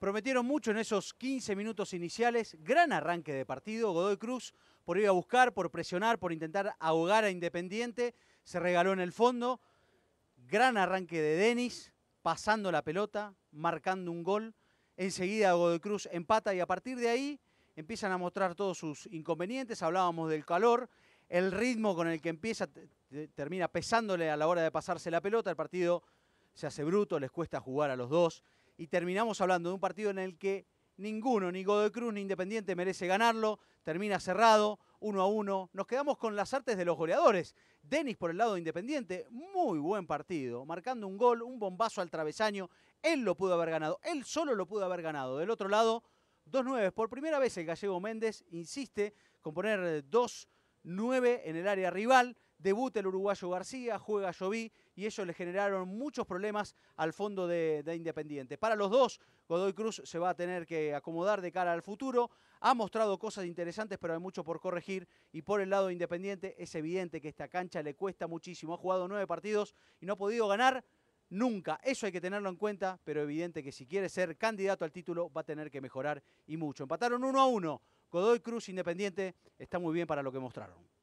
Prometieron mucho en esos 15 minutos iniciales, gran arranque de partido, Godoy Cruz por ir a buscar, por presionar, por intentar ahogar a Independiente, se regaló en el fondo, gran arranque de Denis, pasando la pelota, marcando un gol, enseguida Godoy Cruz empata y a partir de ahí empiezan a mostrar todos sus inconvenientes, hablábamos del calor, el ritmo con el que empieza termina pesándole a la hora de pasarse la pelota, el partido se hace bruto, les cuesta jugar a los dos, y terminamos hablando de un partido en el que ninguno, ni Godoy Cruz ni Independiente merece ganarlo, termina cerrado, uno a uno. Nos quedamos con las artes de los goleadores. Denis por el lado de Independiente, muy buen partido, marcando un gol, un bombazo al travesaño. Él lo pudo haber ganado, él solo lo pudo haber ganado. Del otro lado, dos nueve. Por primera vez el gallego Méndez insiste con poner dos nueve en el área rival debuta el uruguayo García, juega Jovi y ellos le generaron muchos problemas al fondo de, Independiente. Para los dos, Godoy Cruz se va a tener que acomodar de cara al futuro. Ha mostrado cosas interesantes, pero hay mucho por corregir. Y por el lado de Independiente, es evidente que esta cancha le cuesta muchísimo. Ha jugado nueve partidos y no ha podido ganar. Nunca, eso hay que tenerlo en cuenta, pero evidente que si quiere ser candidato al título va a tener que mejorar y mucho. Empataron uno a uno. Godoy Cruz Independiente está muy bien para lo que mostraron.